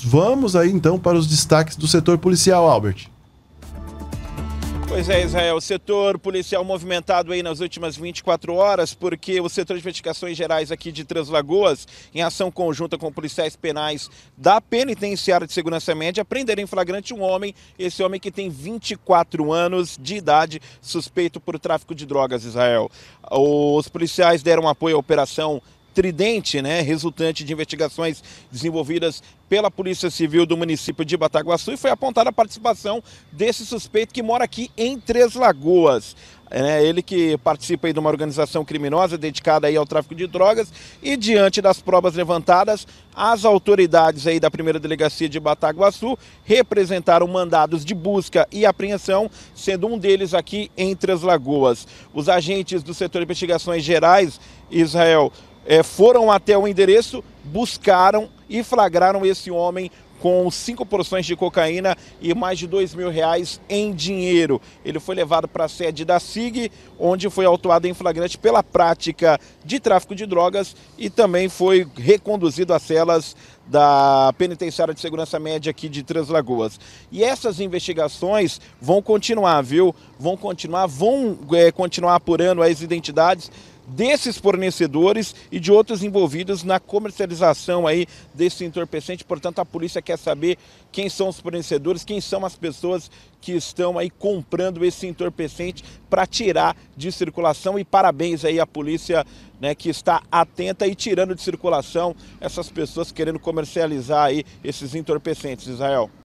Vamos aí então para os destaques do setor policial, Albert. Pois é, Israel, o setor policial movimentado aí nas últimas 24 horas, porque o setor de investigações gerais aqui de Três Lagoas, em ação conjunta com policiais penais da Penitenciária de Segurança Média, prenderam em flagrante um homem, esse homem que tem 24 anos de idade, suspeito por tráfico de drogas, Israel. Os policiais deram apoio à operação Tridente, né, resultante de investigações desenvolvidas pela Polícia Civil do município de Bataguaçu e foi apontada a participação desse suspeito que mora aqui em Três Lagoas. É ele que participa de uma organização criminosa dedicada aí ao tráfico de drogas e diante das provas levantadas, as autoridades aí da primeira delegacia de Bataguaçu representaram mandados de busca e apreensão, sendo um deles aqui em Três Lagoas. Os agentes do setor de investigações gerais, Israel, é, foram até o endereço, buscaram e flagraram esse homem com cinco porções de cocaína e mais de dois mil reais em dinheiro. Ele foi levado para a sede da SIG, onde foi autuado em flagrante pela prática de tráfico de drogas e também foi reconduzido às celas da Penitenciária de Segurança Média aqui de Três Lagoas. E essas investigações vão continuar, viu? Vão continuar, vão é, continuar apurando as identidades desses fornecedores e de outros envolvidos na comercialização aí desse entorpecente. Portanto, a polícia quer quer saber quem são os fornecedores, quem são as pessoas que estão aí comprando esse entorpecente para tirar de circulação. E parabéns aí à polícia né, que está atenta e tirando de circulação essas pessoas querendo comercializar aí esses entorpecentes, Israel.